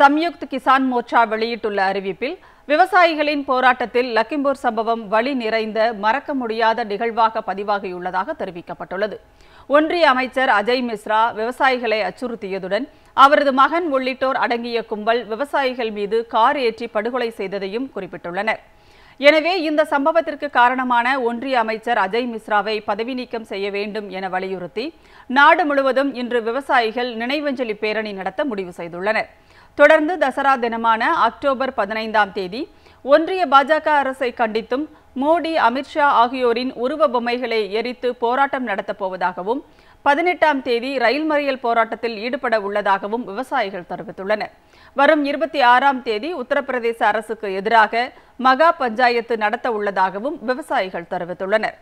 சம்யுக்த் கிசான் மோர்ச்சா வெளியிட்டுள்ள அறிவிப்பில் விவசாயிகளின் போராட்டத்தில் லக்கிம்பூர் சம்பவம் வழி நிறைந்த மறக்க முடியாத நிகழ்வாக பதிவாகியுள்ளதாக தெரிவிக்கப்பட்டுள்ளது ஒன்றிய அமைச்சர் அஜய் மிஸ்ரா விவசாயிகளை அச்சுறுத்தியதுடன் அவரது மகன் உள்ளிட்டோர் அடங்கிய கும்பல் விவசாயிகள் மீது கார் ஏற்றி படுகொலை செய்ததையும் குறிப்பிட்டுள்ளனர் எனவே இந்த சம்பவத்திற்கு காரணமான ஒன்றிய அமைச்சர் அஜய் மிஸ்ராவை பதவி நீக்கம் செய்ய வேண்டும் என வலியுறுத்தி நாடு முழுவதும் இன்று விவசாயிகள் நினைவஞ்சலி பேரணி நடத்த முடிவு செய்துள்ளனர் தொடர்ந்து தசரா தினமான அக்டோபர் பதினைந்தாம் தேதி ஒன்றிய பாஜக அரசை கண்டித்தும் மோடி அமித்ஷா ஆகியோரின் உருவ பொம்மைகளை எரித்து போராட்டம் நடத்தப் போவதாகவும் பதினெட்டாம் தேதி ரயில் மறியல் போராட்டத்தில் ஈடுபட உள்ளதாகவும் விவசாயிகள் தெரிவித்துள்ளனர் வரும் இருபத்தி ஆறாம் தேதி உத்தரப்பிரதேச அரசுக்கு எதிராக மகா பஞ்சாயத்து நடத்த உள்ளதாகவும் விவசாயிகள் தெரிவித்துள்ளனா்